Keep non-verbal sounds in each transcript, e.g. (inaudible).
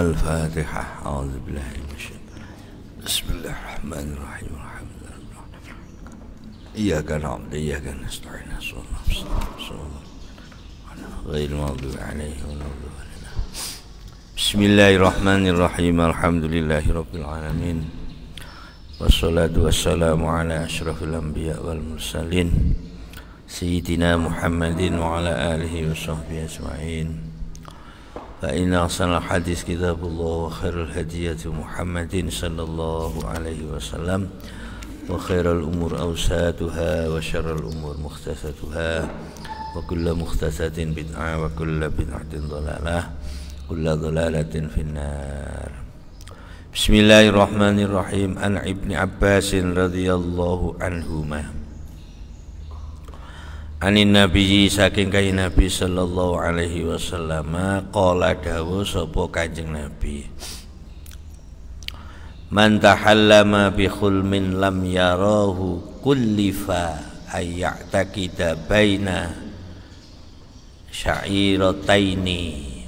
الفاتحة أعوذ بالله من الشيطان بسم الله الرحمن الرحيم الحمد لله إياك نعبد إياك نستعين صلى الله عليه غير المغضوب عليه ولا الضالين بسم الله الرحمن الرحيم الحمد لله رب العالمين والصلاة والسلام على أشرف الأنبياء والمرسلين سيدنا محمد وعلى آله وصحبه أجمعين فإن أحسن الحديث كتاب الله وخير الهدية محمد صلى الله عليه وسلم وخير الأمور أوساتها وشر الأمور مختصتها وكل مختصة بدعة وكل بدعة ضلالة كل ضلالة في النار بسم الله الرحمن الرحيم عن ابن عباس رضي الله عنهما anin nabiyyi saking kain nabi sallallahu alaihi wasallam qala dawu sapa kanjeng nabi man tahallama bi khulmin lam yarahu kullifa ayya'taqida baina sya'irataini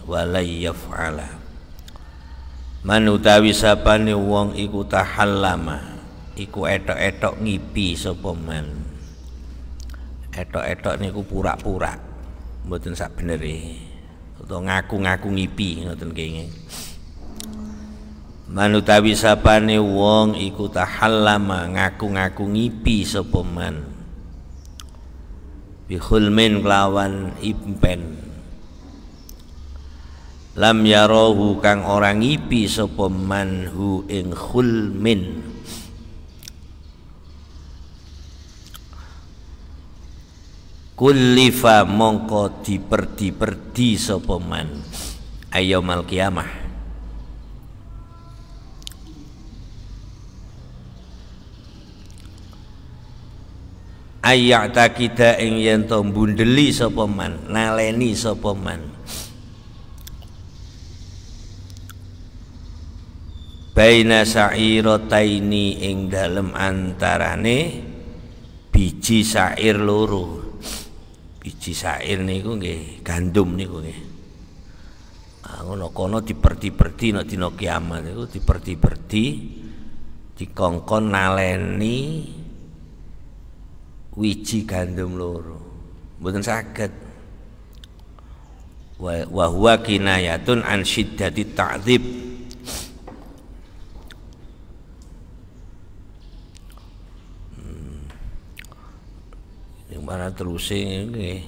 walay yaf'ala man utawi sapane wong iku tahallama iku etok-etok ngipi sapa man etok-etok niku pura-pura mboten sak beneri e. utawa ngaku-ngaku ngipi ngoten kene man utawi sapane wong iku tahallama ngaku-ngaku ngipi sapa man men kelawan impen lam yarohu kang orang ngipi sapa man hu ing khulmin Kulifa mongko diperdi-perdi sopoman, ayo mal kiamah tak kita ing yen to bundeli sopoman. naleni sapa Baina sa'iro taini ing dalem antarane biji sair loro biji sair niku nggih gandum niku nggih ah, ngono kono diperdi-perdi nek dina kiamat niku tipe perdi dikongkon naleni wiji gandum loro mboten saged wa huwa kinayatun an syiddati ta'dzib Mana terusin, ini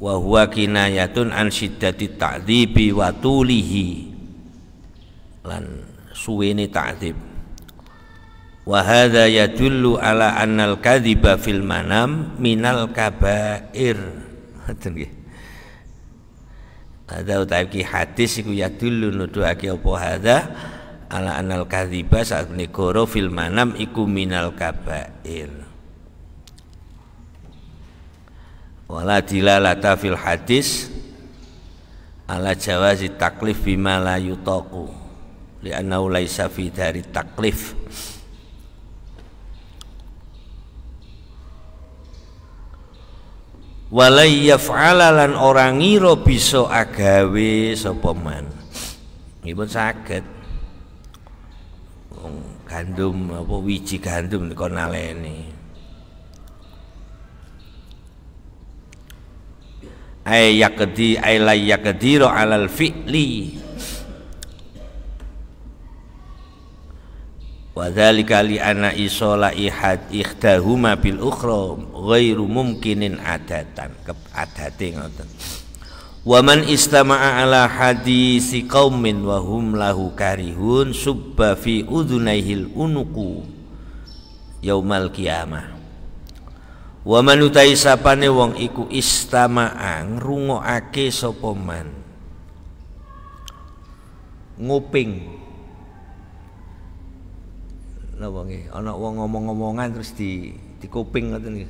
Wahwa huwa kinayatun an syiddati watulihi wa tulihi Lan takdib. ta'dzib Wa hadha yadullu ala annal kadhiba fil manam minal kabair Ngoten nggih Ada utawi ki hadis iku ya dulu nuduhake apa hadza ala anal kadhiba saat menikoro fil manam iku minal kabair. wala dilalata fil hadis ala jawazi taklif bima la yutaqu li'annahu laisa fi dari taklif walai yaf'ala lan ora ngira bisa agawe sapa man ngipun saged gandum apa wiji gandum dikon naleni. ay yakdi ay la yakdiru alal fi'li wa dzalika li anna isola ihad ikhtahuma bil ukhra ghairu mumkinin adatan adate ngoten wa man istama'a ala hadisi qaumin wa hum lahu karihun subba fi udhunaihil unuqu yaumal qiyamah wa man utai sapane wong iku istama'ang rungokake sapa man nguping wong iki ana wong ngomong-ngomongan terus di dikuping ngoten iki.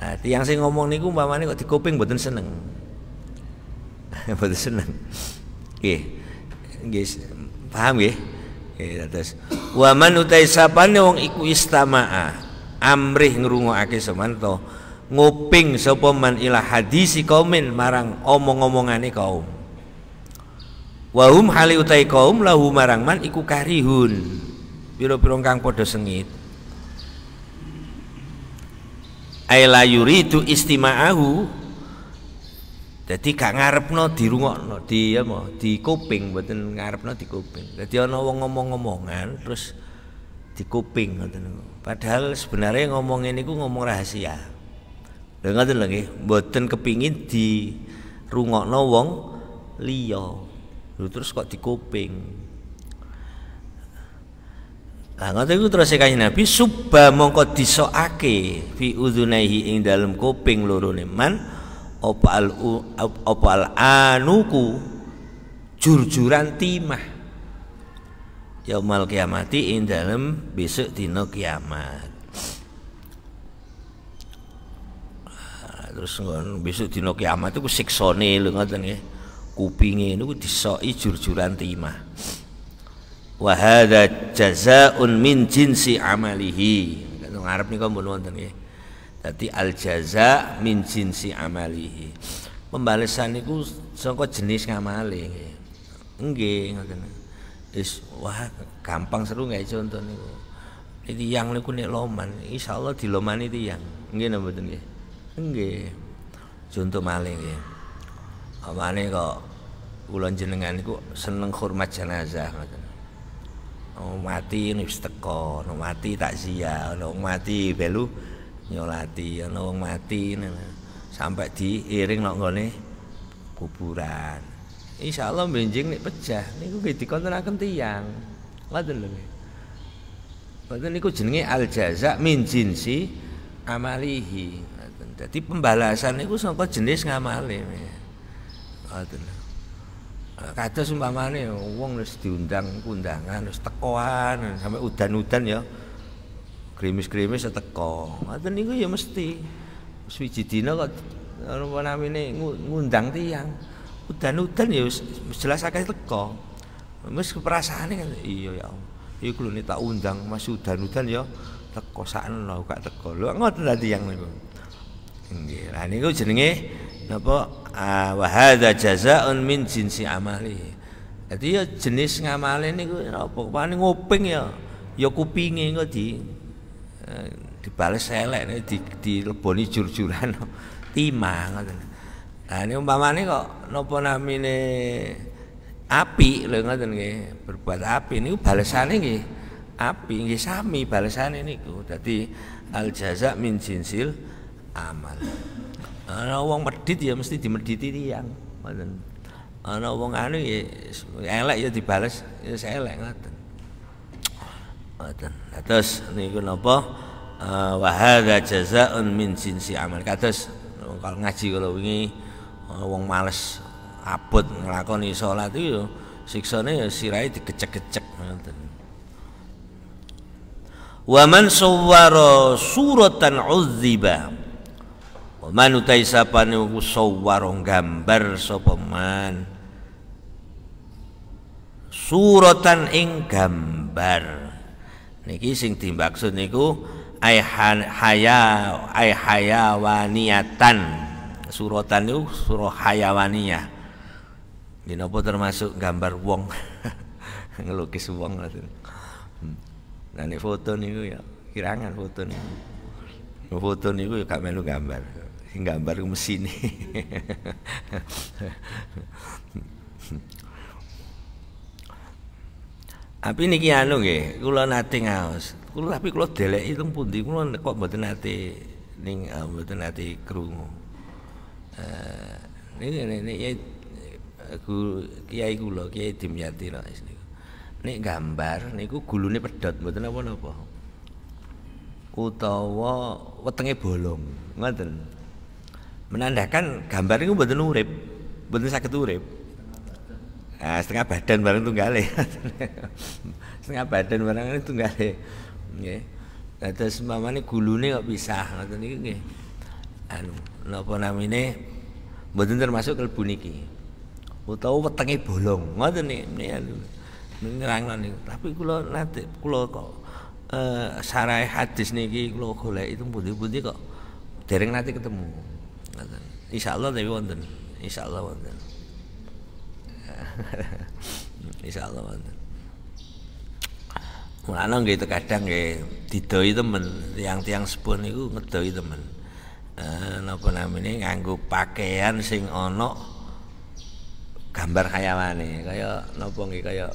nah tiyang sing ngomong niku umpamane kok dikuping mboten seneng (laughs) mboten seneng nggih nggih paham nggih nggih terus wa man utai sapane wong iku istama'a amrih ngrungokake semanto nguping sapa man ila hadisi kaumin marang omong-omongane kaum wahum hali utai kaum lahu marang man iku karihun pira-pira kang padha sengit aila yuridu istima'ahu jadi gak ngarepno dirungokno di apa di kuping mboten ngarepno di kuping dadi ana wong ngomong-ngomongan terus di kuping Padahal sebenarnya ngomong ini ku ngomong rahasia. Lha ngoten lho nggih, mboten kepingin di rungokno wong liya. terus kok di kuping. Lah ngoten iku terus kaya Nabi subba mongko disoake, fi udunaihi ing dalam kuping loro man opal opal anuku jurjuran timah yaumal kiamati ing dalem besok dina kiamat ah, terus ngono besok dina kiamat itu siksone lu ngoten nggih kupinge niku disoki jur-juran timah wa hadza jazaa'un min jinsi amalihi ngarep nih nika mbon wonten nggih dadi al jaza min jinsi amalihi pembalasan niku sangka jenis ngamale nggih nggih ngoten is wah gampang seru nggak contoh nih ini yang niku nih loman insya Allah di loman itu yang enggak nih contoh maling ya apa nih kok ulan jenengan niku seneng hormat jenazah betul Oh mati ini steko, no mati tak sia, no mati belu nyolati, no mati ini sampai diiring nonggol nih kuburan. Insya Allah benjing nih pecah nih niku nggih dikontenaken tiyang. Ngoten lho. Ngoten niku jenenge al jaza min jinsi amalihi. Jadi Dadi pembalasan niku sangka jenis ngamali, Ngoten. Kados umpamane wong wis diundang kundangan wis tekoan sampai udan-udan ya. krimis krimis ya teko. Ngoten niku ya mesti. Swiji dina kok apa namine ngundang tiyang udan-udan ya jelas akeh teko. Wis perasaan kan iya ya Allah. Iku iya lho tak undang Mas udan-udan ya teko sakno gak teko. Lho ngoten dadi yang niku. Nggih, lah niku jenenge napa ah, wa hadza jazaa'un min jinsi amali. Dadi ya jenis ngamale niku apa paling ngoping ya ya kupinge engko di eh, dibales elek di dileboni jur-juran (laughs) timah ngoten. Nah, ini umpamane kok napa namine api lho ngoten nggih, berbuat api niku balesane nggih api nggih sami balesane niku. Dadi al jaza min jinsil amal. Ana wong medhit ya mesti dimedhiti tiyang, ngoten. Ana wong anu ya elek ya dibales ya elek ngoten. Ngoten. Terus niku napa? Uh, eh, wa hadza jazaa'un min jinsi amal. Kados kalau ngaji kalau wingi wong males abot nglakoni salat iku ya, siksane ya sirahe digecek-gecek ngoten. Wa man sawwara suratan uzziba. Wa man utai sapane sawwara gambar sapa man. Suratan ing gambar. Niki sing dimaksud niku ay haya ay hayawaniyatan suratan itu surah hayawaninya di nopo termasuk gambar wong (laughs) ngelukis wong lah hmm. nah ini foto niku ya kirangan foto niku nah, foto niku ya gak melu gambar gambar mesin (laughs) Tapi niki anu nggih, kula nate ngaos. Kula tapi kula deleki itu pundi kula kok mboten nate ning eh, mboten nate krungu niki nek kiai kiai kula kiai Dimyati rak niku nek gambar niku gulune pedhot mboten napa-napa utawa wetenge bolong ngoten menandakan gambar niku mboten urip mboten saged urip Nah, setengah badan bareng tunggale. (laughs) setengah badan bareng tunggale. Nggih. Nah, terus mamane gulune kok pisah ngoten niku nggih anu napa namine mboten termasuk kelebu niki utawa wetenge bolong ngoten niku anu, ngeranglan niku tapi kula nate kula kok eh sarai hadis niki kula golek itu pundi-pundi kok dereng nate ketemu ngoten insyaallah tapi wonten insyaallah wonten (laughs) insyaallah wonten Mulane itu kadang nggih didoi temen, tiang-tiang sepuh niku ngedoi temen. Eh, napa namine nganggo pakaian sing ana gambar hayawane kaya napa nggih kaya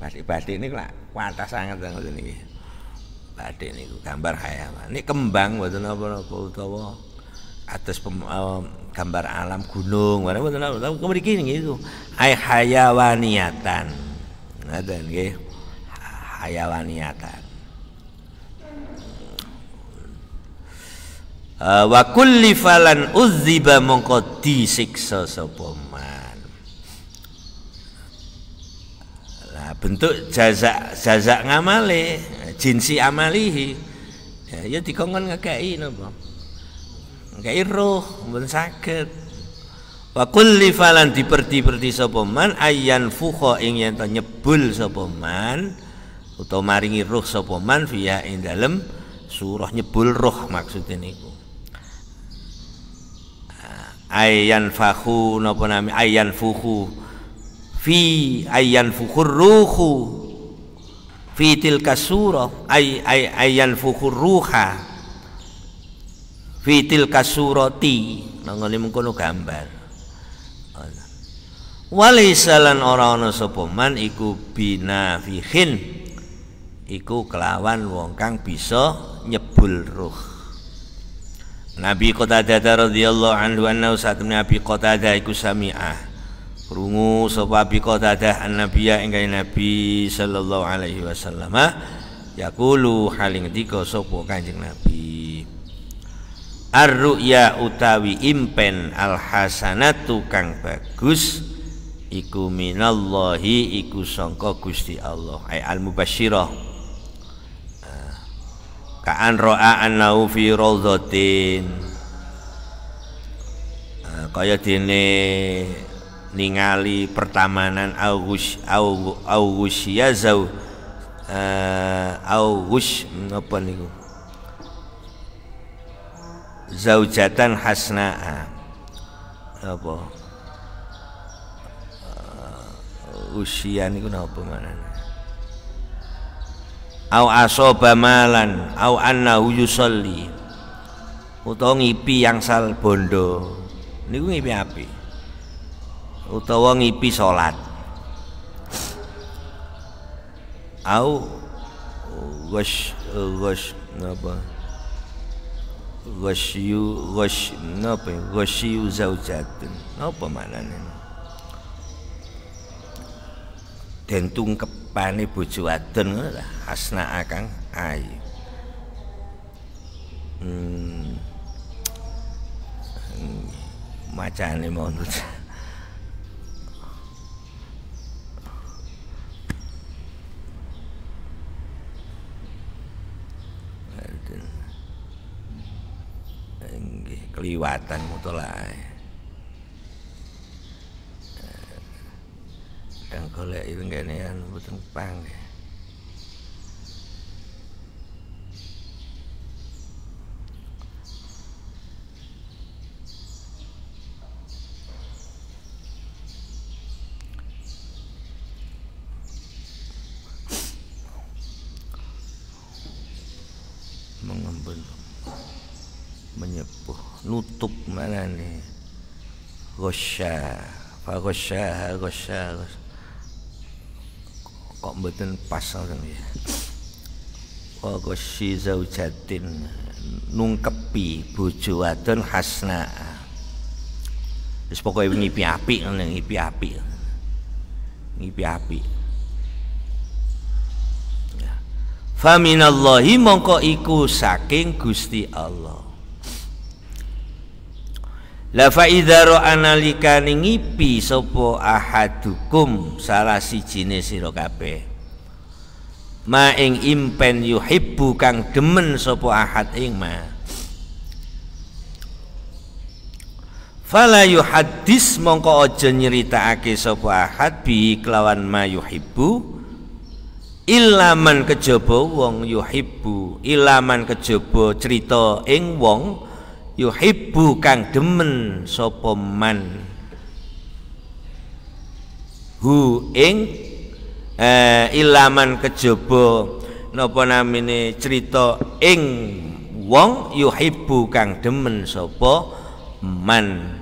batik-batik niku lak kuantas sanget ngoten iki batik niku gambar hayawan niki kembang mboten napa-napa utawa atas eh, gambar alam gunung mana mana mana kemudian gini gitu hayawaniatan ada nih hayawaniatan Eh, wa kulli falan uzziba mongko disiksa sapa man lah bentuk jaza jaza ngamale jinsi amalihi ya, ya dikongkon ngekei napa ngekei roh mun saged wa kulli falan diperti-perti sapa man ayyan fuha ing yen nyebul sapa man utawa maringi roh sapa man fiha ing dalem surah nyebul roh maksud niku ayan fakhu napa nami ayan fuhu fi ayan fuhur ruhu fi tilka surah ay ay ayan fuhur ruha fi tilka surati nangane mengkono gambar walisalan orang ana sapa man iku binafihin iku kelawan wong kang bisa nyebul ruh Nabi Qatadah radhiyallahu anhu anna saat Nabi Qatadah iku sami'ah krungu sapa Abi Qatadah annabiya ingkang Nabi sallallahu alaihi wasallam yaqulu haling tiga sapa Kanjeng Nabi Ar-ru'ya utawi impen al-hasanatu kang bagus iku minallahi iku sangka Gusti Allah ay al-mubasyirah ka'an ro'a annahu fi rozotin nah, kaya dene ningali pertamanan augus augus augus yazau uh, eh, augus apa niku zaujatan hasnaa apa uh, eh, usia ya niku napa au asoba malan au annahu yusolli utawa ngipi yang sal bondo niku ngipi api utawa ngipi salat au gos gos napa yu gos napa gosyu zaujatun napa maknane den tungkep pani bojo wadon asna akang ayu hmm macane mono kliwatan mutolae kadang golek itu ngene ya, mboten panggih. Ya. mengembun menyepuh nutup mana nih gosha pak gosha gosha mboten pas ngoten ya. Wa ghasyi zaujatin nungkepi bojo wadon hasna. Wis pokoke ngipi api api ngipi api Ngipi apik. Ya. Faminallahi mongko iku saking Gusti Allah. La fa idza ra'ana likani ngipi sapa ahadukum salah sijine sira kabeh ma ing impen yuhibbu kang demen sapa ahad ing ma fala yuhaddis mongko aja nyeritakake sapa ahad bi kelawan ma yuhibbu ilaman kejaba wong yuhibbu ilaman kejaba cerita ing wong yuhibbu kang demen sapa man hu ing eh, man kejobo napa namine cerita ing wong yuhibbu kang demen sapa man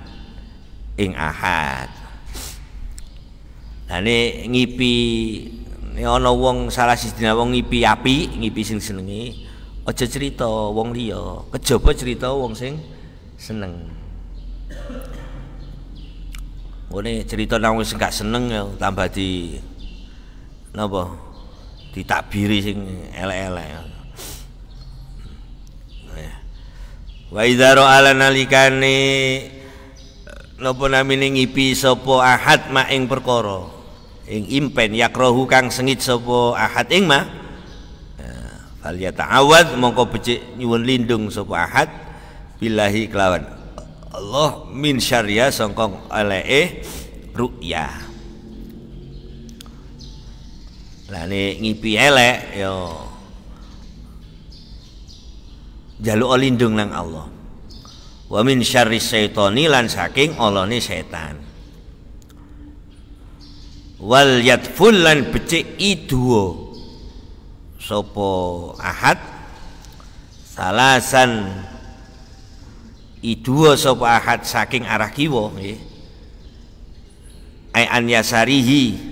ing ahad lan ngipi ana wong salah siji wong ngipi api ngipi sing senengi aja cerita wong liya kejobo cerita wong sing seneng Wene cerita nang wis gak seneng ya tambah di napa ditakbiri sing elek-elek nah, ya. wa idza ra'ala nalikani napa namine ngipi sapa ahad ma ing perkara ing impen yakrohukang kang sengit sapa ahad ing ma eh, fal awat mongko becik nyuwun lindung sapa ahad billahi kelawan Allah min syariah songkong oleh ru'yah lah nek ngipi elek yo jaluk lindung nang Allah wa min syarri syaitani lan saking olone setan wal yadful lan becik iduo sopo ahad salasan iduo sopo ahad saking arah kiwa nggih ay an yasarihi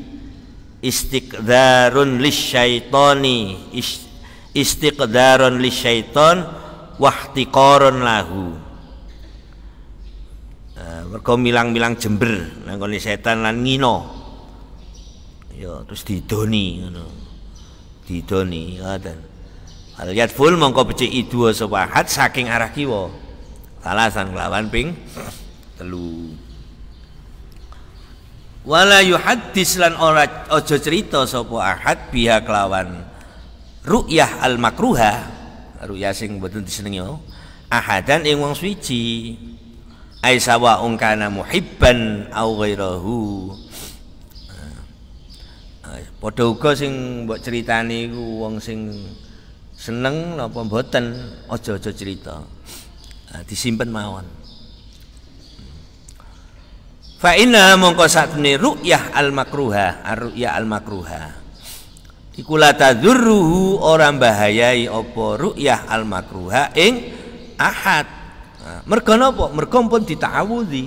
istiqdarun lisyaitani istiqdarun lisyaiton wahtiqarun lahu eh, mereka bilang-bilang jember nangkoni setan lan ngino ya terus didoni ngono didoni ngoten ya, al full, mongko becik so sapa saking arah kiwa alasan kelawan ping telu wala yuhaddis lan ora aja cerita sapa ahad biha kelawan ru'yah al makruha ru'yah sing boten disenengi oh. ahadan ing wong suci ai sawa kana muhibban au ghairahu eh, eh, padha uga sing mbok critani iku wong sing seneng napa mboten aja-aja cerita eh, disimpen mawon Fa inna mongko satne ru'yah al makruha, ar ru'yah al makruha. Iku la tadzurruhu ora mbahayai apa ru'yah al makruha ing ahad. Nah, mergo napa? Mergo pun ditawudi.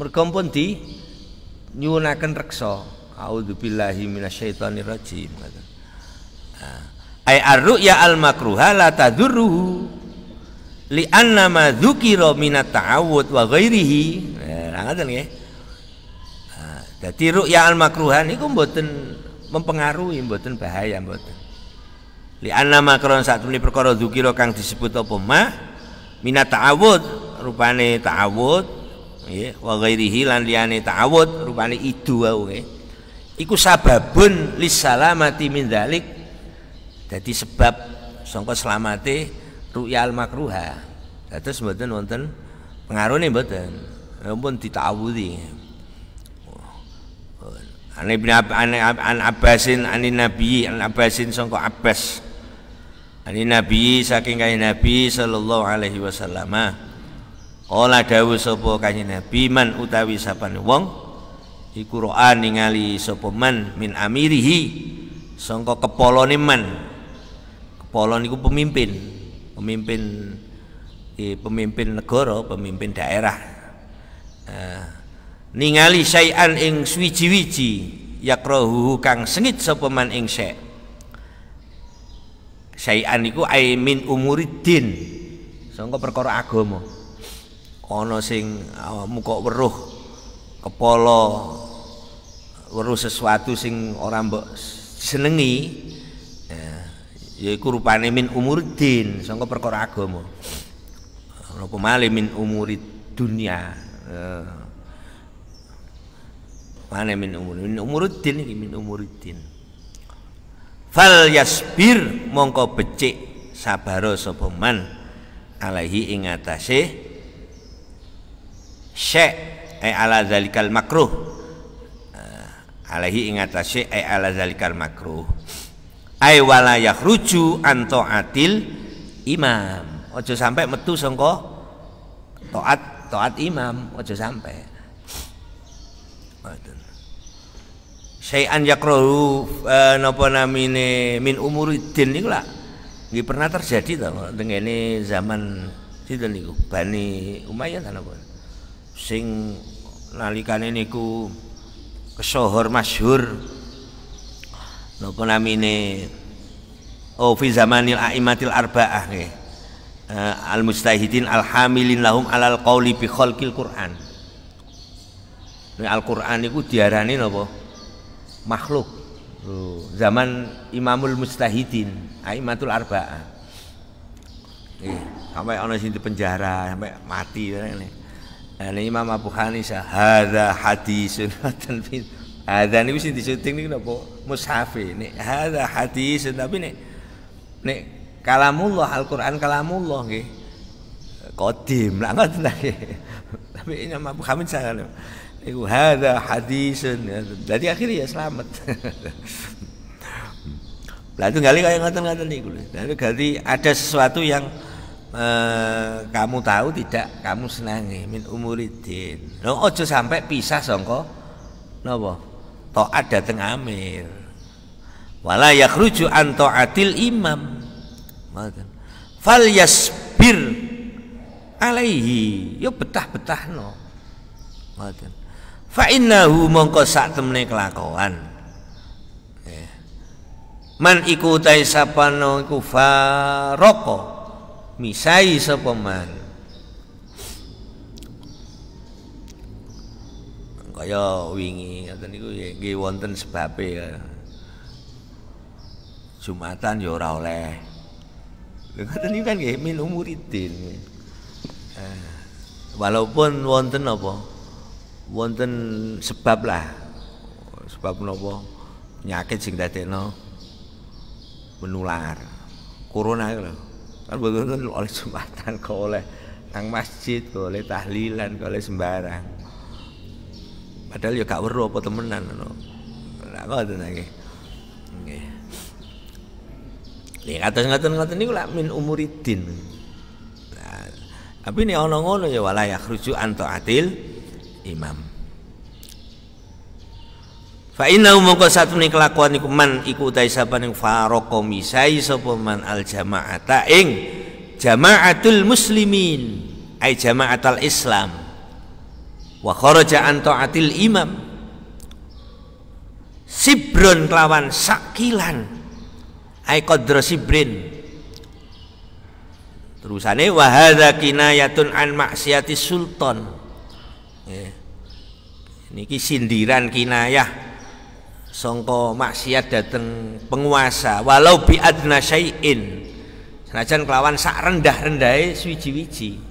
Mergo pun di nyunaken reksa. A'udzubillahi minasyaitonir rajim. Nah, ai ar ru'yah al makruha la tadzurruhu li'anna ma dzukira minat ta'awud wa ghairihi ya, nah ngoten nggih ah, dadi ru'ya al makruhan niku mboten mempengaruhi mboten bahaya mboten li'anna ma karon satemene perkara dzukira kang disebut apa ma minat ta'awud rupane ta'awud nggih wa ghairihi lan liyane ta'awud rupane idu wau nggih iku sababun lisalamati min dzalik dadi sebab sangka selamate ru'yal ya makruha terus mboten wonten pengaruhnya mboten ya pun ditawudi oh, an Ab an abbasin ani nabi an abbasin songko abbas ani nabi saking kanjeng nabi sallallahu alaihi wasallam Ola ah, dawuh sapa kanjeng nabi man utawi sapan wong iku roa ningali sapa man min amirihi songko kepolone man Kepolo iku pemimpin pemimpin eh, pemimpin negara, pemimpin daerah. Eh, ningali sayan ing swiji-wiji yakrahu kang sengit sapa man ing syai. Sayan iku ai min umuriddin. Sangka perkara agama. Ana sing awakmu eh, kok weruh kepala weruh sesuatu sing ora mbok senengi yaiku rupane min umuriddin sangka perkara agama napa male min umurid dunia eh. mana min umur min umuriddin iki min umuriddin fal yasbir mongko becik sabaro sapa man alaihi ing atase syek ay e ala zalikal makruh eh, alaihi ing atase ay e ala zalikal makruh ay walayah ruju anto atil imam ojo sampai metu songko toat toat imam ojo sampai Sayan yakrohu eh, napa namine min umuriddin niku lah nggih pernah terjadi dengan ini zaman sinten niku Bani Umayyah ta napa sing ini ku kesohor masyhur konami namine oh fi zamanil aimatil arbaah nggih eh, al mustahidin al hamilin lahum alal qauli bi khalqil quran Ini Al-Qur'an iku diarani napa? Makhluk. zaman Imamul Mustahidin, Aimatul Arba'ah. Eh, sampai ana sing penjara, sampai mati ya, ngene. Imam Abu Hanifah, hadza hadisun ada nih mesti disuting niku napa? musafir Nek ada hadis tapi nih nih kalamullah Al-Qur'an kalamullah nggih. kodim lah tenang nih (laughs) Tapi ini nama saya sallallahu Iku hadis hadisun. Jadi akhirnya ya selamat. (laughs) Lah itu kali kayak ngoten nih niku. Lalu ganti ada sesuatu yang eh, kamu tahu tidak kamu senangi min umuritin Lo ojo sampai pisah songko nopo taat dateng amir wala yakhruju an taatil imam fal yasbir alaihi yo ya betah-betah no ngoten fa innahu mongko sak temne kelakuan eh. man iku taisapano iku faroko misai sapa man kaya wingi ngoten niku nggih wonten sebabe ya. Jumatan ya ora oleh. Lha ngoten kan nggih min umuridin. Eh, walaupun wonten apa? Wonten sebab lah. Sebab napa? Penyakit sing dadekno menular. Corona lho. Kan boten oleh jumatan kok oleh nang masjid, kok oleh tahlilan, kok oleh sembarang padahal ya gak weruh apa temenan ngono lha ngoten nggih nggih Nih atas ngoten-ngoten niku lak min umuridin. Nah, tapi ini ono ngono ya ya yakhruju an taatil imam. Fa inna satu satune kelakuan iku man iku utai sapa ning faroko misai sapa man al jamaata ing jamaatul muslimin ay jamaatul islam wa kharaja an taatil imam sibron kelawan sakilan ai qadra sibrin terusane wa hadza kinayatun an maksiati sultan eh, niki sindiran kinayah songko maksiat dateng penguasa walau bi adna syai'in senajan kelawan sak rendah-rendahe suwiji-wiji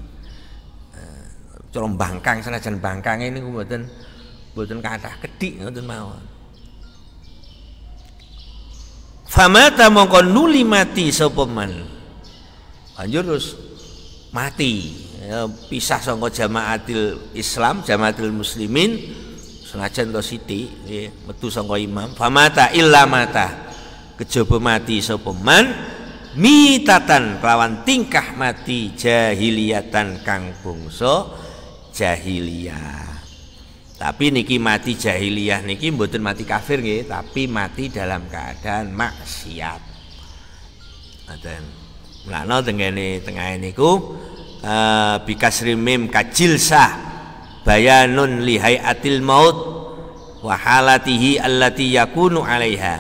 Colong Bangkang senajan Bangkange buatin buatin, mboten kathah kedhik ngoten mawon. Famata mongko nuli mati sopeman, lanjut terus mati. Ya, pisah songko jamaatil Islam, jamaatil muslimin senajan to siti, ya, metu songko imam. Famata illa mata. Kejaba mati sopeman. mitatan lawan tingkah mati jahiliatan kang bungso jahiliyah. Tapi niki mati jahiliyah niki mboten mati kafir nggih, tapi mati dalam keadaan maksiat. Ngoten. Mulane tengene tengah niku uh, bikasri mim kajilsah bayanun lihai atil maut wa halatihi allati yakunu alaiha.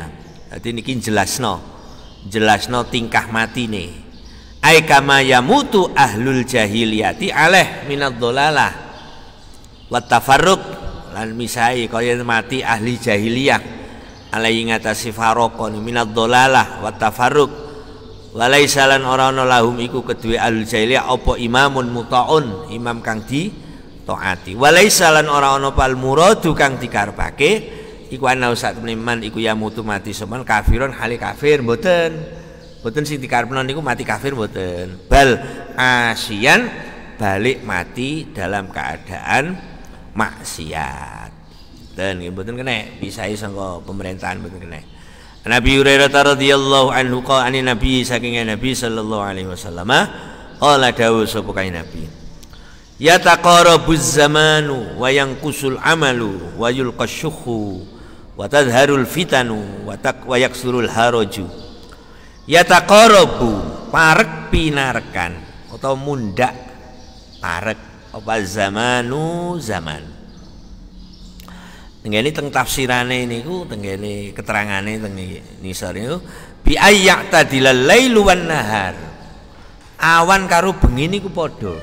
Dadi niki jelasno jelasno tingkah mati nih. Aikama yamutu ahlul jahiliyati aleh minat dolalah Wattafarruk lan misai kaya mati ahli jahiliyah alai ingatasi farokon minat dolalah wattafarruk Walai salan orang lahum iku kedua ahlul jahiliyah opo imamun mutaun imam kang di taati walaisa lan ora ana pal muradu kang dikarepake iku ana usat meniman iku yamutu mati semen kafiron hale kafir mboten Boten sing dikarepno niku mati kafir boten. Bal asian balik mati dalam keadaan maksiat. Dan betul kena bisa isengko pemerintahan betul kena. Nabi Hurairah radhiyallahu anhu qala ani Nabi saking Nabi sallallahu alaihi wasallam Allah dawuh sebukai Nabi. Ya taqarabuz zamanu wa yang kusul amalu wa yulqashuhu wa tadharul fitanu wa tak wa yaksurul haraju yataqarabu parek pinarekan atau mundak parek apa zamanu zaman ini teng tafsirane niku tenggali keterangane teng nisar niku bi ayak tadi lailu luan nahar awan karu ku podo,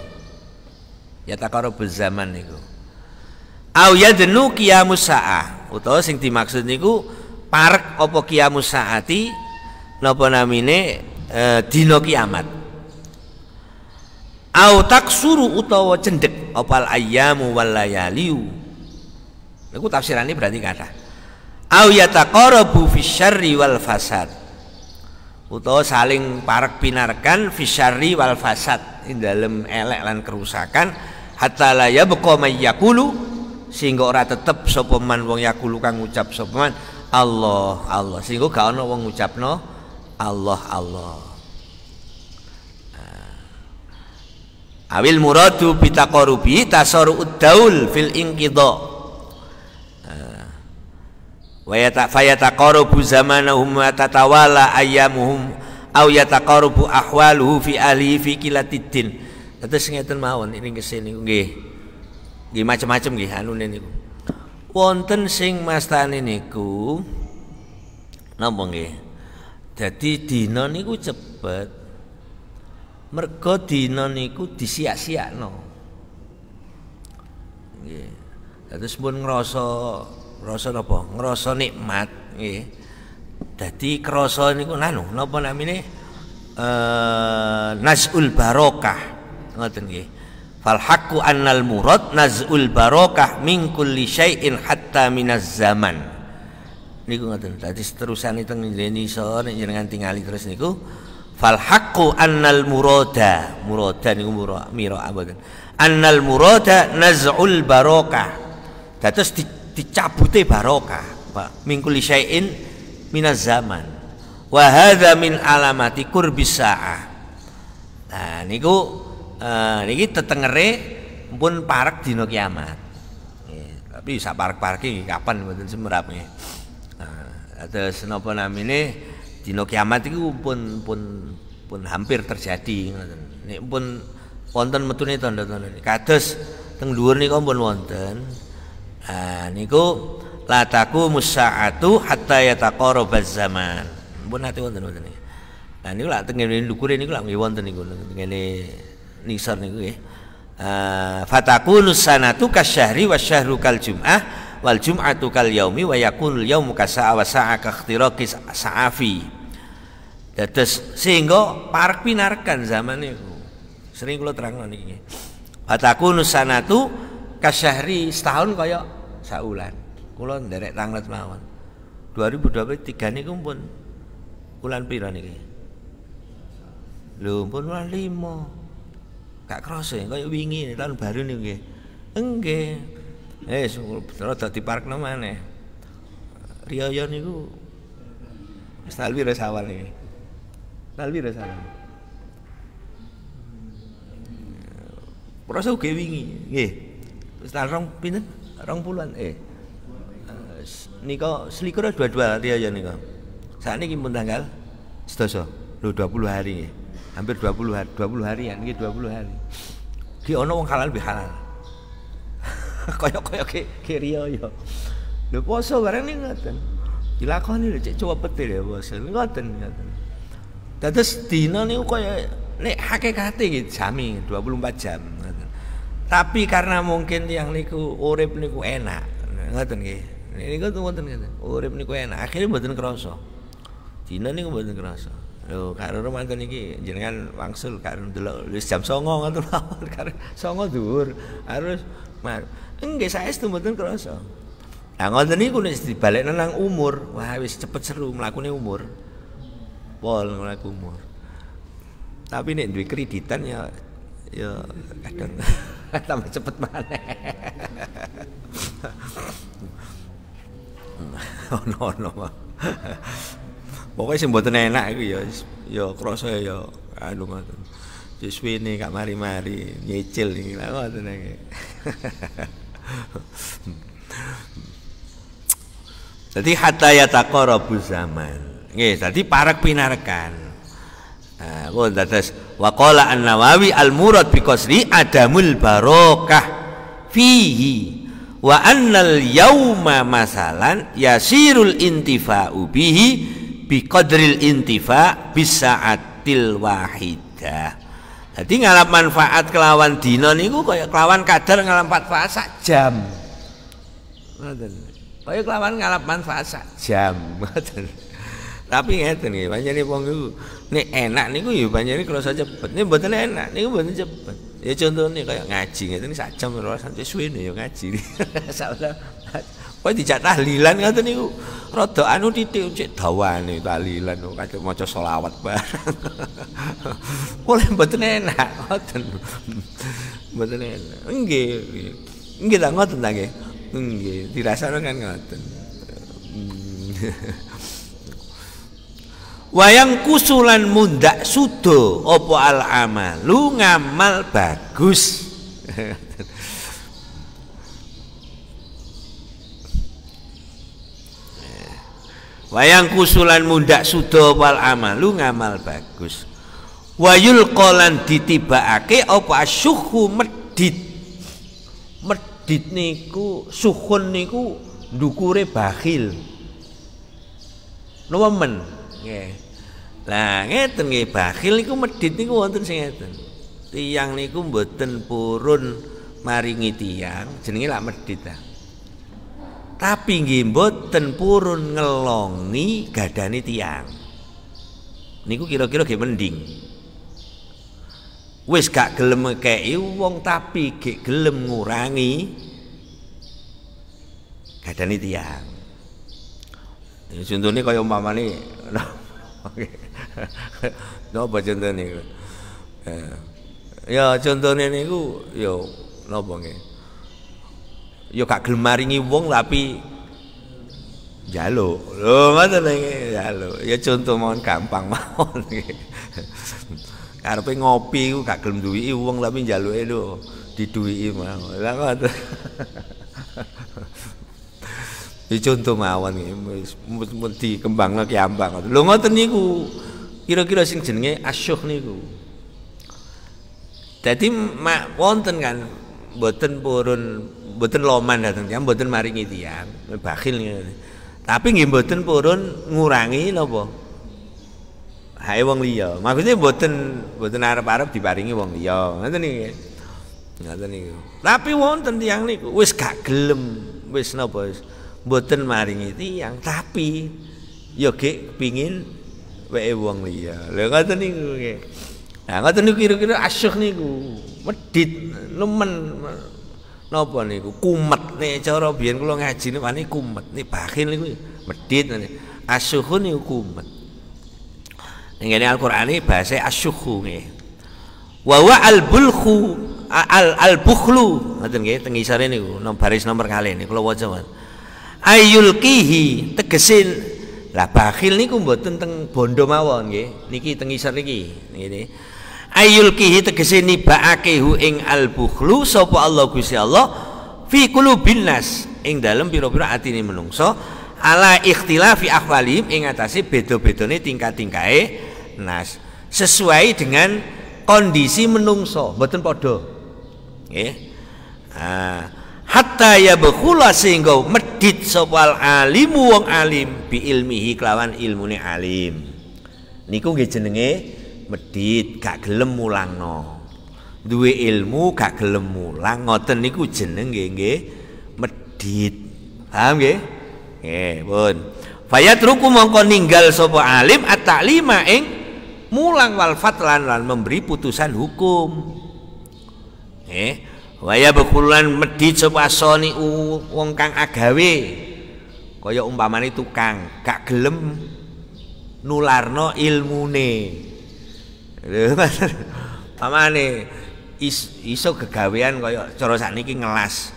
ya ya takorobu zaman niku au yadnu qiyamus musaah, utawa sing dimaksud niku parek opo kiamu saati napa namine e, dina kiamat au taksuru utawa cendek opal ayyamu wal layaliu tafsiran tafsirane berarti kata au yataqarabu fisyarri wal fasad utawa saling parek pinarkan fisyarri wal fasad ing dalem elek lan kerusakan hatta la yabqa may yaqulu sehingga ora tetep sapa man wong yakulu kang ngucap sapa man Allah Allah sehingga gak ana wong ngucapno Allah Allah ah. awil muradu bitaqarubi tasaru'ud daul fil ingkido. Ah. wa yata fayataqarubu zamanahum wa tatawala ayyamuhum au yataqarubu ahwaluhu fi ahlihi fi kilatiddin terus ngeten mawon ini kesini nggih nggih macam-macam nggih anu niku wonten sing mastani niku napa nggih jadi dina niku cepet. Mergo dina niku disia-siakno. Nggih. Terus pun ngrasa ngrasa napa? Ngrasa nikmat, nggih. Dadi krasa niku nanu napa namine? Eh nazul barokah. Ngoten nggih. Fal haqqu annal murad nazul barokah min kulli syai'in hatta minaz zaman niku ngoten dadi seterusan itu ngene iso nek jenengan tingali terus niku fal haqqu annal murada murada niku mura mira mboten annal murada naz'ul barokah dados dicabute barokah Pak mingkul syai'in minaz zaman wa hadza min alamati kurbisaa, saah nah niku uh, niki tetengere pun parek di kiamat tapi sak parek-parek kapan mboten semerap nggih terus napa namine dina kiamat iku pun pun pun hampir terjadi ngoten nek pun wonten metune tanda-tanda kados teng dhuwur nika pun wonten ah niku lataku musaatu hatta yataqarabaz zaman pun ate wonten wonten nah niku lak teng ngene ndukure niku lak wonten niku ngene nisor niku nggih ah, fatakunu sanatu kasyahri wasyahru kaljumah wal jum'atu kal yaumi wa yakunul yaumu ka sa'a wa sa'a sa'afi. Dados sehingga parek pinarkan zaman itu. Sering kula terangno niki. Atakunu sanatu kasyahri setahun kaya saulan. Kula nderek tanglet mawon. 2023 niku pun bulan pira niki? Lho, pun bulan 5. Gak kroso kaya wingi tahun baru niku nggih. Nggih. Eh terus dadi parkno maneh. Riyo niku Mas Talwi wis ya, awal iki. Talwi wis ya, awal. Proso ugi wingi, nggih. Wis rong pinten? Rong puluhan eh. Nika selikur ya, dua-dua riyo nika. Sakniki pun tanggal sedasa. Lho 20 hari nggih. Hampir 20 hari, 20 harian iki 20 hari. Ki ono wong halal bi halal. (laughs) koyok-koyok ke, ke Rio yo. Lho poso bareng ning ngoten. Dilakoni lho cek coba petir ya bos. Ngoten ngoten. Dados dina niku kaya nek hakikate nggih jami 24 jam ngoten. Tapi karena mungkin yang niku urip niku enak. Ngoten nggih. tuh ngoten ngoten. Urip niku enak. Akhirnya mboten krasa. Dina niku mboten krasa. Lho, karo rumanten iki jenengan wangsul karo delok lu jam songong ngoten lho, (laughs) karo songo dur Harus Enggak saya itu mboten kerasa. Nah ngoten niku nek dibalekno nang umur, wah wis cepet seru mlakune umur. Pol mlaku umur. Tapi nek duwe kreditan ya ya kadang (laughs) tambah cepet maneh. (laughs) Ono ono. Pokoke sing mboten enak iku ya ya krasa ya, ya anu ngoten. Siswi ini gak mari-mari nyicil ini lah ngoten (laughs) Hmm. Jadi hatta yataqarabu zaman. Nggih, dadi parek pinarekan. Wah uh, dados waqala An-Nawawi al-murad bi qasri adamul barokah fihi wa annal yauma masalan yasirul intifa'u bihi bi qadril intifa' Atil wahidah jadi ngalap manfaat kelawan dino niku kayak kelawan kadar ngalap manfaat sak jam kayak kelawan ngalap manfaat sak jam (laughs) tapi ngeten nggih nih wong niku nek enak niku ya nih kalau saja cepet nek mboten enak niku mboten cepet ya contohnya kayak ngaji ngeten sak jam 12 sampai suwene ya ngaji (laughs) Kau dijak tahlilan ngoten niku. Rodo anu titik cek dawane tahlilan oh, kok mau maca solawat bareng. Boleh (laughs) betul enak (laughs) Betul betul enak. Nggih. enggih, tak ngotot lagi. enggih, dirasa dirasakno kan ngotot. (laughs) Wayang kusulan mundak sudo opo al amalu ngamal bagus. wayang kusulan mundak sudo wal amal lu ngamal bagus wayul kolan ditibakake opa suhu medit medit niku suhun niku dukure bakhil napa men nggih lah ngeten nggih bakhil niku medit niku wonten sing ngeten tiyang niku mboten purun maringi tiyang jenenge lak medit ah tapi nggih tempurun ngelongi gadani tiang niku kira-kira gak mending wis gak gelem kei wong tapi gak gelem ngurangi gadani tiang ya contohnya kaya no apa contohnya eh, ya contohnya niku ya napa nggih ya gak gelem maringi wong tapi jaluk. Lho ngoten iki jaluk. Ya contoh mohon gampang (laughs) mohon. Karepe ngopi ku gak gelem duwiki wong tapi njaluke lho diduwi mawon. Lah ngoten. Iki (laughs) ya contoh mawon iki mun dikembangno ki ambang. Lho ngoten niku kira-kira sing jenenge asyuh niku. Dadi mak wonten kan boten purun mboten loman dhateng tiyang mboten maringi tiyang bakhil ngene tapi nggih mboten purun ngurangi napa hae wong liya maksude mboten mboten arep-arep diparingi wong liya ngoten niki ngoten niki tapi wonten tiyang niku wis gak gelem wis napa wis mboten maringi tiyang tapi yo gek pingin wae wong liya lho ngoten nggih Nah, ngoten niku kira-kira asyuk niku, medit, lomen. Napa niku? Kumet nek cara biyen kula ngaji niku wani kumet. Nek bakhil niku ya, medit ane. Asyuhu niku kumet. Ning ngene Al-Qur'an iki bahasa asyuhu nggih. Wa wa al-bulkhu al al-bukhlu ngoten nggih teng isore niku nom baris nomor kali niku kula waca Mas. Ayulqihi tegesin lah bakhil niku mboten teng bondo mawon nggih. Niki teng isor niki. Ngene ayul kihi tegese nibaake hu ing al bukhlu sapa Allah Gusti Allah fi qulubin nas ing dalem pira-pira atine menungso ala ikhtilafi ahwalim ing atase beda-bedane tingkat-tingkae nas sesuai dengan kondisi menungso mboten padha nggih ah hatta ya bekhula sehingga medit sopal alimu wong alim bi ilmihi kelawan ilmune alim niku nggih jenenge medit gak gelem mulangno duwe ilmu gak gelem mulang ngoten niku jeneng nggih nggih medit paham nggih nggih pun fayatruku mongko ninggal sapa alim at-ta'lima ing mulang wal fatlan lan memberi putusan hukum eh waya bekulan medit sapa soni wong kang agawe kaya umpamane tukang gak gelem nularno ilmune Pamane is, iso kegawean kaya cara sakniki ngelas.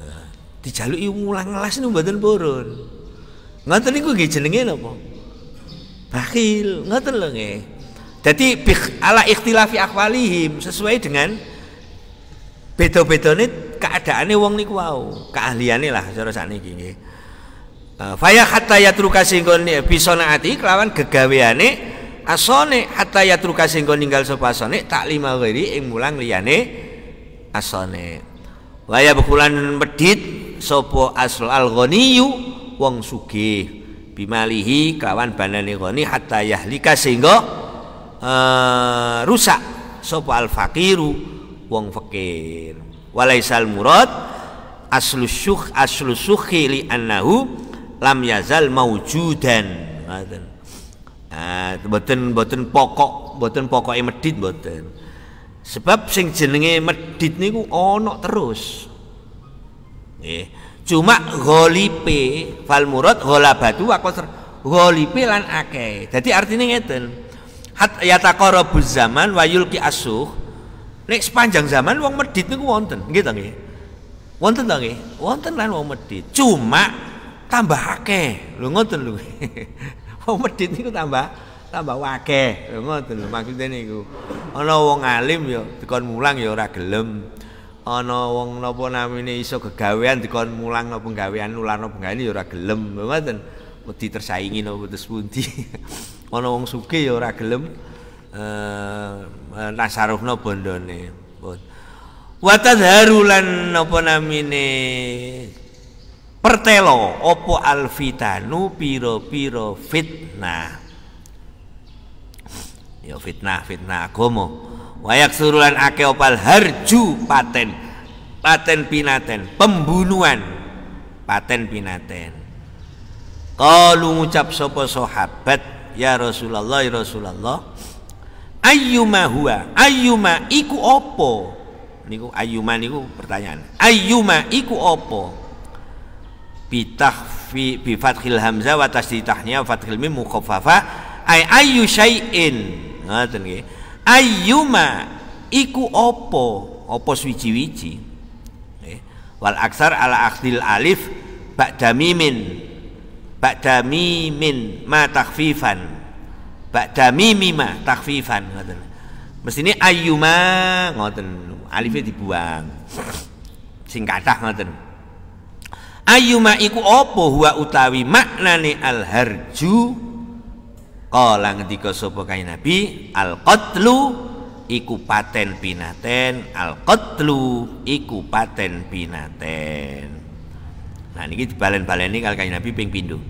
Eh, dijaluki mulang ngelas niku mboten purun. Ngoten niku nggih jenenge napa? Bakhil, ngoten lho nggih. Jadi ala ikhtilafi akwalihim sesuai dengan beda-bedane keadaane wong niku wau, keahliane lah cara sakniki nggih. Eh, faya hatta yatruka singkon bisanaati kelawan gegaweane asone hatta yatruka sing ninggal sapa asone lima wiri ing mulang liyane asone waya bekulan medit sapa asl al ghaniyu wong sugih bimalihi kawan banane ghani hatta yahlika sing uh, eh, rusak sapa al faqiru wong fakir walaisal murad aslu syukh aslu syukhi li annahu lam yazal maujudan ngaten Ah, boten boten pokok, boten pokoke medhit boten. Sebab sing jenenge medhit niku ana terus. Nggih. Cuma golipe, fal murad ghalabatu wa qasr. golipe lan akeh. Dadi artine ngeten. Hat yataqarabuz zaman wa yulqi asuh. Nek sepanjang zaman wong medit niku wonten, nggih ta nggih. Wonten ta nggih? Wonten lan wong medit. Cuma tambah akeh. Lho ngoten lho. (laughs) wong medit niku tambah tambah wakeh ngoten lho maksude niku ana wong alim ya dikon mulang ya ora gelem ana wong napa namine iso gegawean dikon mulang napa gawean ulano bengane ya ora gelem ngoten wedi tersaingi napa terus pundi (laughs) ana wong sugih ya ora gelem eh, eh nasarufna bondone wa tadharu napa namine pertelo opo alfitanu piro piro fitnah yo ya fitnah fitnah agomo wayak surulan ake opal harju paten paten pinaten pembunuhan paten pinaten kalu ngucap sopo sahabat ya Rasulullah ya Rasulullah ayuma hua ayuma iku opo niku ayuma niku pertanyaan ayuma iku opo bitahfi bi fathil hamzah wa tasdidahnya fathil mim mukhaffafah ay ayu syai'in ngoten nggih ayyuma iku opo opo swiji wici wal aksar ala akhdil alif ba'da mimin ba'da mimin ma takhfifan ba'da mimima takhfifan ngoten mestine ayyuma ngoten alifnya dibuang sing kathah ngoten Ayuma iku opo, huwa utawi maknane alharju, kala ngedika sopo kain nabi al iku paten pinaten al iku paten pinaten nah niki dibalen-baleni kalau kain Nabi ping pindu.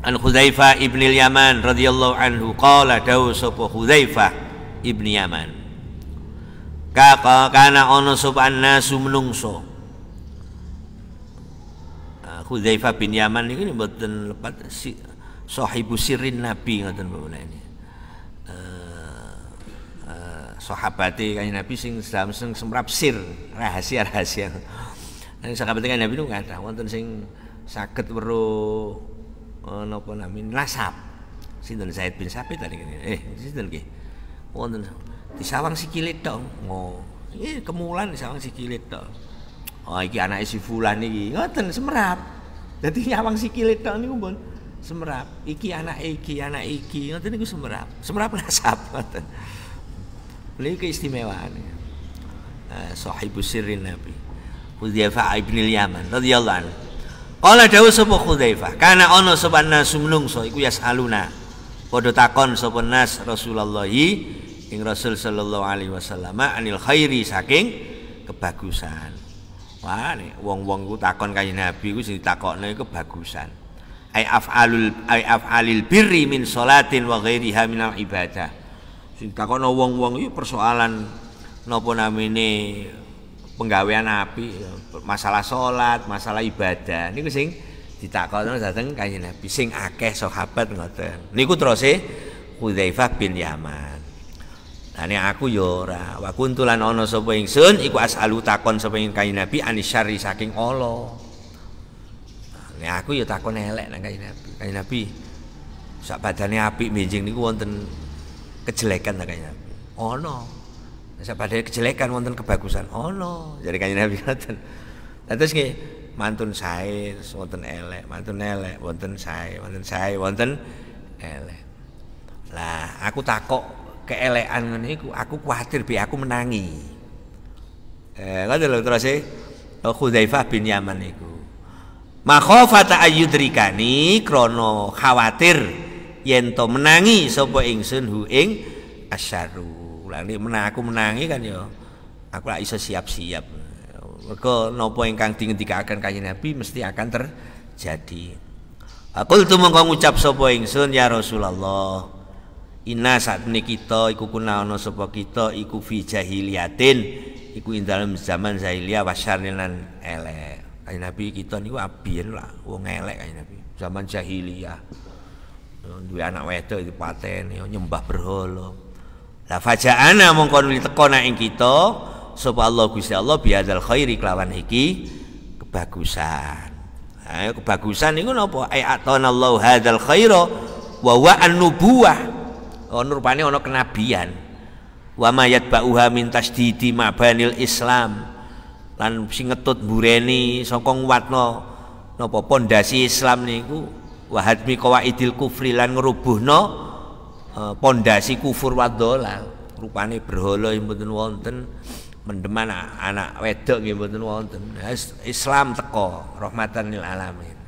An Hudzaifah ibn Yaman radhiyallahu anhu Kala dawu sopo Hudzaifah ibn Yaman Kaka kana ana an nasu menungso Hudzaifah bin Yaman ini mboten lepat si, sahibu sirin Nabi ngoten pemula ini. Eh uh, sahabate Nabi sing dalam sing semrap sir, rahasia-rahasia. Nah, sahabate kanjeng Nabi niku kathah wonten sing saged weruh uh, napa namine nasab. Sinten Zaid bin Sabit tadi kene. Eh, sinten ki? Wonten disawang sikile tok. Oh, iki kemulan di Sawang sikilit tok. Oh iki anak si fulan iki. Ngoten semrap jadi nyawang sikile tok ini pun semerap. Iki anak iki, anak iki. nanti ini semerap. Semerap nasab (laughs) ngoten. keistimewaan. Uh, eh, Sahibus sirrin Nabi. Khudhaifah ibn Yaman radhiyallahu anhu. Kala dawuh sapa Hudzaifah, kana ana sapa nasu menungso iku yasaluna. Padha takon sapa nas Rasulullah ing Rasul sallallahu alaihi wasallam anil khairi saking kebagusan. Wah, wong-wong ku takon kanjeng Nabi ku sing ditakokne bagusan. Ai af'alul ai af'alil birri min salatin wa ghairiha min ibadah. Sing takokno wong-wong iki persoalan napa namine penggawean api, masalah salat, masalah ibadah. Niku sing ditakokno dateng kanjeng Nabi sing akeh sahabat ngoten. Niku terus e Hudzaifah bin Yaman. Nah, aku yo ora. Wa kuntulan ana sapa ingsun iku asalu takon sapa ing kanjeng Nabi anisyari saking Allah. Nah, aku yo takon elek nang kanjeng Nabi. Kanjeng Nabi sak badane apik benjing niku wonten kejelekan nang kanjeng Nabi. Ono. Oh, sak badane kejelekan wonten kebagusan. Ono. Jadi kanjeng Nabi ngoten. Nah, terus nggih mantun sae terus wonten elek, mantun elek wonten sae, wonten sae wonten elek. Lah, aku takok keelekan ngene iku aku khawatir bi aku menangi. Eh ada lho terus aku e, Khudzaifah bin Yaman iku. Makhafata ayudrikani, krono khawatir yento to menangi sapa ingsun hu ing asyaru. Lah nek menang aku menangi kan yo? Ya, aku lak iso siap-siap. Mergo napa ingkang dingendikaken kanjeng Nabi mesti akan terjadi. Aku itu mengucap sopo ingsun ya Rasulullah. Inna saat ini kita iku kunaono sopo kita iku fi jahiliyatin iku ing dalam zaman jahiliyah wasyarilan elek. Kanjeng Nabi kita niku abiyen lah, wong elek kanjeng Nabi. Zaman jahiliyah. Duwe anak wedok itu paten yo nyembah berhala. Lah faja'ana mongko teko nak ing kita sapa Allah Gusti Allah biadal khairi kelawan iki kebagusan. Ayo nah, kebagusan niku napa? Ai Allah hadzal khaira wa wa'an nubuwah ono oh, rupane ono kenabian wa mayat ba'uha min tasdidi mabanil islam lan sing ngetut bureni saka nguatno napa pondasi islam niku wa hadmi qawaidil kufri lan ngrubuhno eh, pondasi kufur wadola rupani rupane berhala mboten wonten mendeman anak wedok nggih mboten wonten Islam teko rahmatan lil alamin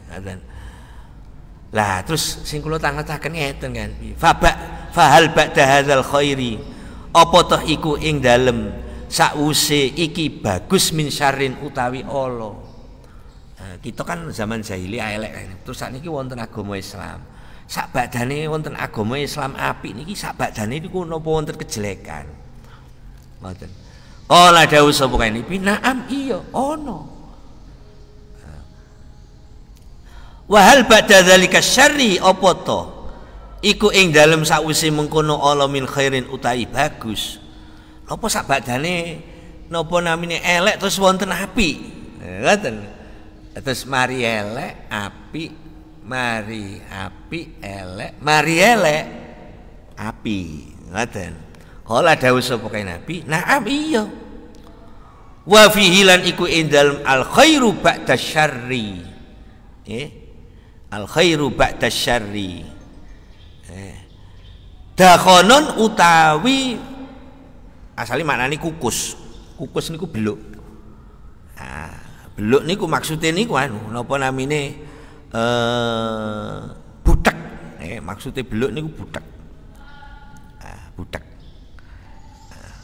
lah terus sing kula tangletaken ngeten kan. Faba fahal ba'da hadzal khairi apa toh iku ing dalem sause iki bagus min syarin utawi Allah. Nah, kita kan zaman jahiliyah elek kan? terus saat ini wonten agama Islam. Sak badane wonten agama Islam api niki sak badane niku napa wonten kejelekan. Ngoten. Qala dawuh sapa kene? Binaam iya ono. Wahal ba'da dzalika syarri apa to? Iku ing dalem sakwise mengkono Allah min khairin utai bagus. Napa sak badane napa namine elek terus wonten api. Nah, ngoten. Terus mari elek api mari api elek mari elek api. Ngoten. Kala dawuh sapa pakai Nabi, "Na'am iya." Wa fihi lan iku ing dalem al khairu ba'da syarri. Eh? al khairu ba'da syarri eh. dakhonon utawi asali maknane kukus kukus niku beluk nah, beluk niku maksudnya niku anu napa namine eh butek eh maksudnya beluk niku butek ah, butek ah.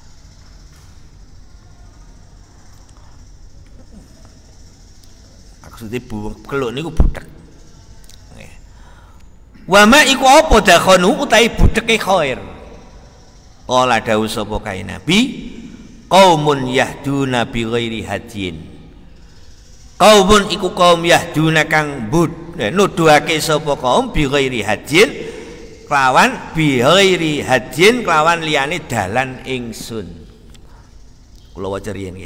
maksudnya bu keluk niku budak. Wama ma iku apa dakhanu utahe budheke khair. Qala dawu sapa kae Nabi, qaumun yahduna bi ghairi hadiyin. Qaumun iku kaum yahduna kang bud eh, nuduake sopo kaum bi ghairi hadiyin kelawan bi ghairi hadiyin kelawan liani dalan ingsun. Kula waca riyen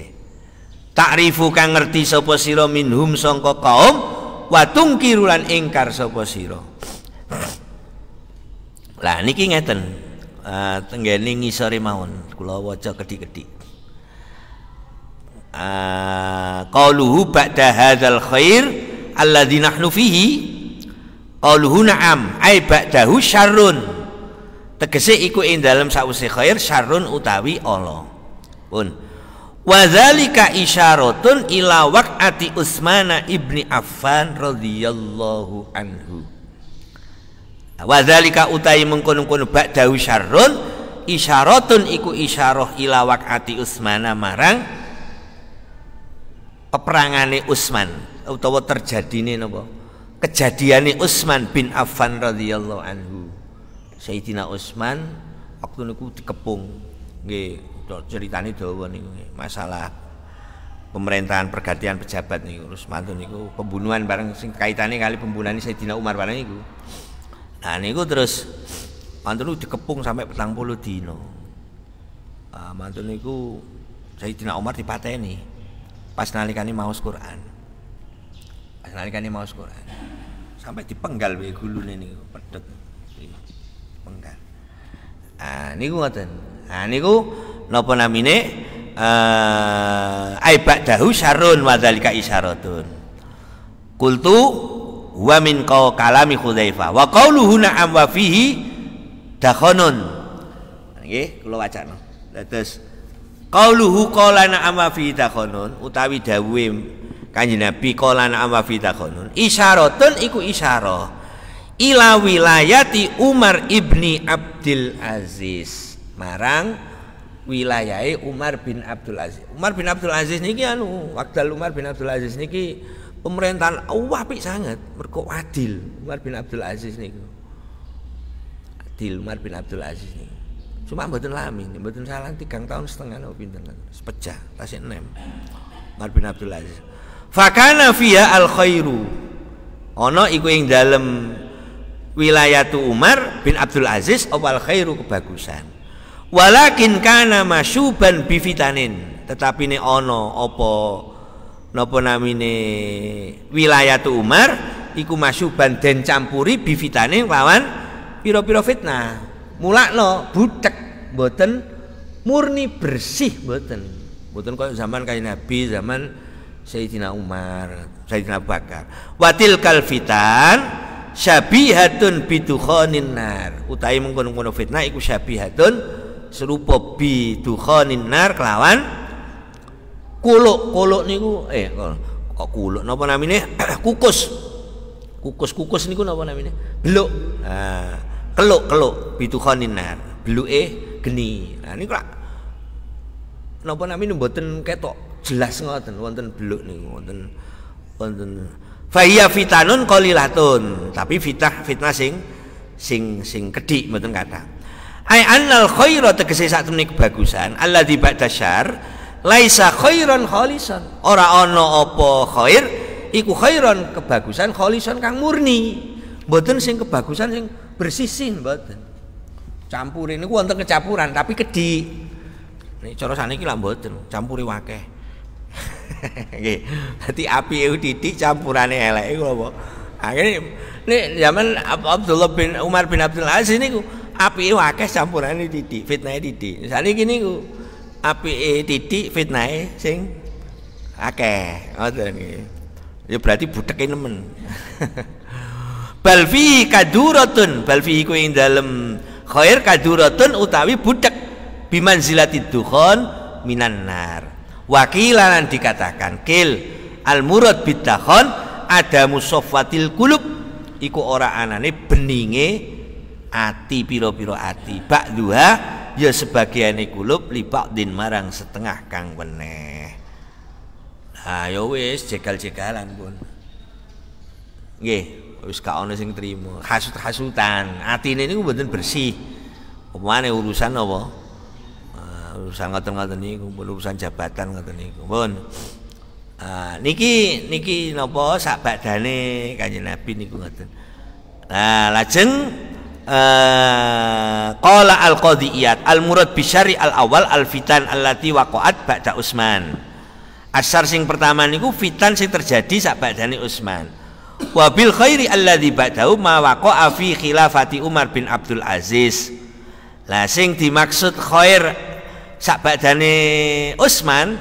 Takrifu kang ngerti sapa sira minhum kaum Watung kirulan ingkar sapa lah niki ngeten. Uh, tenggene ngisore mawon kula waca kedi. kedhi Uh, eh, qaluhu ba'da hadzal khair alladzi nahnu fihi qaluhu na'am ai ba'dahu syarrun tegese iku ing dalem sause khair syarrun utawi Allah pun wa dzalika isyaratun ila waqati usmana ibni Affan radhiyallahu anhu wa dzalika utai mengkono-kono ba'dahu syarrun isyaratun iku isyarah ila waqati Utsmana marang peperangane Utsman utawa terjadine napa kejadiane Utsman bin Affan radhiyallahu anhu Sayyidina Utsman waktu niku dikepung nggih ceritane dawa niku masalah pemerintahan pergantian pejabat niku Utsman niku pembunuhan bareng sing kaitane kali pembunuhan Sayyidina Umar bareng niku Nah niku terus mantun dikepung sampai petang puluh dino. Uh, ah, mantun niku Sayyidina Umar dipateni pas nalikane mau Quran. Pas nalikane mau Quran. Sampai dipenggal wae gulune niku pedhet. Penggal. Ah niku ngoten. Ah niku napa namine? Uh, eh, Aibak dahu syarun wadzalika isyaratun. Kultu huwa min kau kalami Hudzaifah wa qauluhu na'am wa fihi dakhanun nggih kula wacana dados qauluhu qala na'am wa fihi dakhonun utawi dawuhe Kanjeng Nabi qala na'am wa fihi dakhonun isyaratun iku isyarah ila wilayati Umar ibni Abdul Aziz marang wilayai Umar bin Abdul Aziz Umar bin Abdul Aziz niki anu wakdal Umar bin Abdul Aziz niki pemerintahan Allah pik sangat mergo adil Umar bin Abdul Aziz niku adil Umar bin Abdul Aziz niku cuma mboten lami mboten salah tigang tahun setengah nopo pinten sepejah tasik enam Umar bin Abdul Aziz fakana fiha al khairu ana iku ing dalem tu Umar bin Abdul Aziz opal khairu kebagusan walakin kana masyuban bifitanin tetapi ini ono opo napa namine tu Umar iku masuk den campuri bivitane lawan pira-pira fitnah. Mulakno butek boten murni bersih boten. Boten koyo zaman kain Nabi, zaman Sayyidina Umar, Sayyidina Abu Bakar. Watil kalfitan syabihatun khonin nar utai mengkono-kono fitnah iku syabihatun serupa khonin nar kelawan kuluk kuluk niku eh kok kuluk napa namine (clears throat) kukus kukus kukus niku napa namine beluk nah, keluk keluk bitukonin nar beluk eh geni nah niku lah napa namine mboten ketok jelas ngoten wonten beluk niku wonten wonten Faya fitanun qalilatun tapi fitah fitnah sing sing sing kedik mboten kata ai annal khaira tegese sak temen kebagusan di ba'da syar laisa khairon kholisan ora ono opo khair iku khairon kebagusan kholisan kang murni mboten sing kebagusan sing bersisin mboten campurin niku wonten kecampuran tapi kedi nek cara saniki lak mboten campuri wakeh (laughs) nggih dadi api e didik campurane eleke apa akhirnya nek zaman Abdullah bin Umar bin Abdul Aziz niku api e wakeh campurane didik fitnahe didik saniki niku apike titik fitnah sing akeh oh, ngoten iki ya berarti buteke nemen (laughs) bal fi kaduratun bal fi ing dalem khair kaduratun utawi biman bimanzilati dukhon minan nar wakilanan dikatakan kil al murad bidakhon ada musofatil kulub iku ora anane beninge ati piro-piro ati dua ya sebagian kulub lipak din marang setengah kang weneh nah ya wis jegal-jegalan pun nggih wis gak ana sing trimo hasut-hasutan atine niku mboten bersih opane urusan apa uh, urusan ngoten-ngoten niku urusan jabatan ngoten niku pun Uh, niki niki napa sak badane Kanjeng Nabi niku ngoten. Nah, lajeng Eh, qala al-qadhiyat al-murad bisyari al-awal al-fitan al-lati allati waqa'at ba'da Utsman. Asar sing pertama niku fitan sing terjadi sak badani Utsman. Wa bil khairi alladzi ba'dahu ma waqa'a fi khilafati Umar bin Abdul Aziz. Lah sing dimaksud khair sak badane Utsman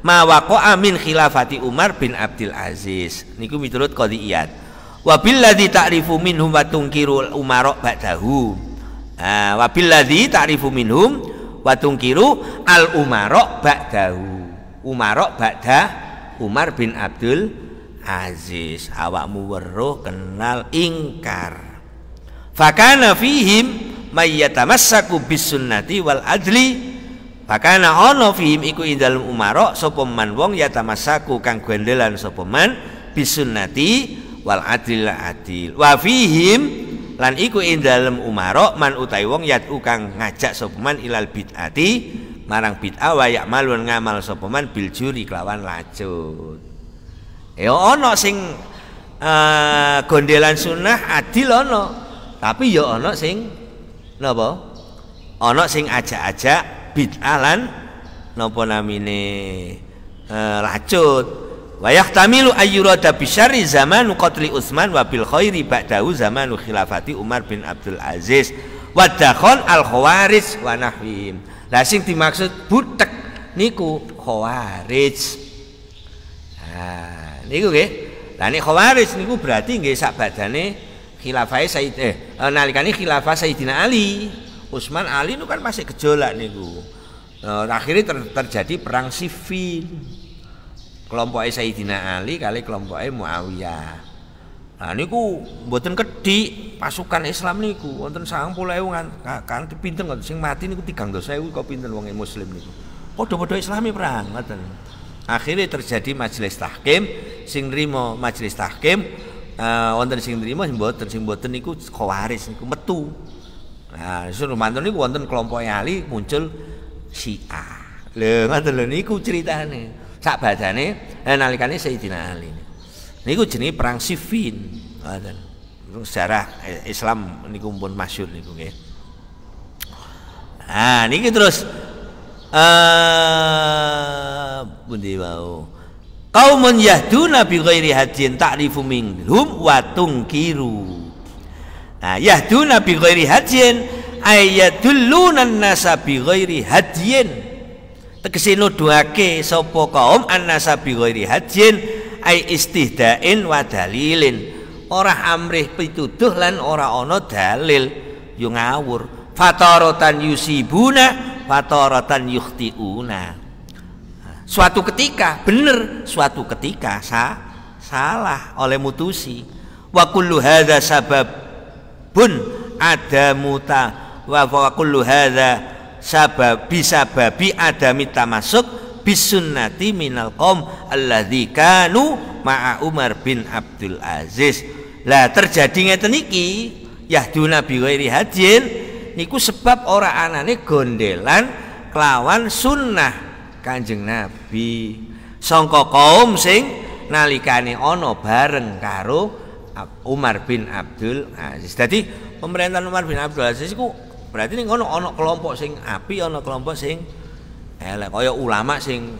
ma waqa'a min khilafati Umar bin Abdul Aziz. Niku miturut qadhiyat wabilladzi ta'rifu minhum wa tungkiru umara ba'dahu ah wabilladzi ta'rifu minhum wa tungkiru al umara ba'dahu umara ba'da Umar bin Abdul Aziz awakmu weruh kenal ingkar fakana fihim mayyatamassaku bis sunnati wal adli fakana ono fihim iku indal Umarok sapa wong wong yatamassaku kang gwendelan sapa bisunati bis sunnati wal adil adil wa fihim lan iku ing dalem umaro man utai wong yad'u kang ngajak sopeman ilal bid'ati marang bid'ah wa malun ngamal sopeman man bil juri kelawan lacut ya ono sing uh, gondelan sunnah adil ono tapi ya ono sing napa ono sing ajak-ajak bid'ah lan napa namine uh, wa yahtamilu ayyurada bisyari zamanu qatli Utsman wa bil khairi ba'dahu zamanu khilafati Umar bin Abdul Aziz wa dakhon al khawarij wa nahwihim lah sing dimaksud butek niku khawarij nah, niku nggih lah nek niku berarti nggih sak badane khilafah Said eh, eh nalikane khilafah Sayyidina Ali Utsman Ali niku kan masih gejolak niku nah, akhirnya terjadi perang sifil Kelompok Sayyidina Ali kali kelompok Muawiyah. Nah niku mboten kedik pasukan Islam niku wonten 60.000 kan kanthi pinten ngoten sing mati niku 300.000 kok pinten wong muslim niku. Padha-padha Islami perang ngoten. Akhirnya terjadi majelis tahkim sing nrimo majelis tahkim uh, wonten sing nrimo sing mboten sing mboten niku khawaris niku metu. Nah, suruh mantun niku wonten kelompok Ali muncul Syiah. Lho ngoten lho niku nih sak badane eh, nalikane Sayyidina Ali niku jenenge perang Siffin sejarah eh, Islam niku pun masyhur niku nggih ah niki terus eh pundi wau qaumun yahduna nabi ghairi hadin ta'rifu minhum wa tungkiru nah yahdu nabi ghairi hadin ayadulluna an-nasa bi ghairi hadin tegese nuduhake sapa kaum annasa bi ghairi hajin ai istihdain wa dalilin ora amrih pituduh lan ora ana dalil yo ngawur fataratan yusibuna fataratan yukhtiuna nah, suatu ketika bener suatu ketika sa salah oleh mutusi wa kullu hadza bun ada muta wa kullu hadza sabab bisa babi ada adami tamasuk bisunnati minal kom alladzi kanu ma'a Umar bin Abdul Aziz. Lah terjadi ngeten iki yahduna bi ghairi hadin niku sebab ora anane gondelan kelawan sunnah Kanjeng Nabi. songko kaum sing nalikane ono bareng karo Umar bin Abdul Aziz. tadi pemerintahan Umar bin Abdul Aziz ku Berarti ning ono ono kelompok sing api, ono kelompok sing elek. Kaya ulama sing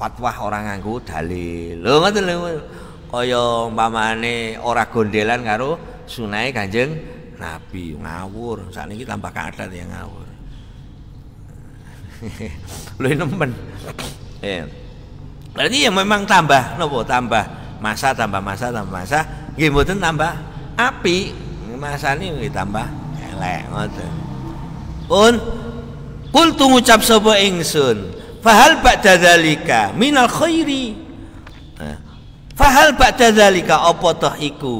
fatwa orang nganggo dalil. Lho ngoten lho. Kaya umpamane ora gondelan karo sunai Kanjeng Nabi ngawur. Sakniki tambah kadat ya ngawur. (laughs) Lho nemen. Ya. Berarti ya memang tambah nopo tambah masa tambah masa tambah masa nggih mboten tambah api masa ini tambah elek ngoten un kul tu ngucap sapa ingsun fahal ba'da dzalika minal khairi eh, fahal pak dadalika apa toh iku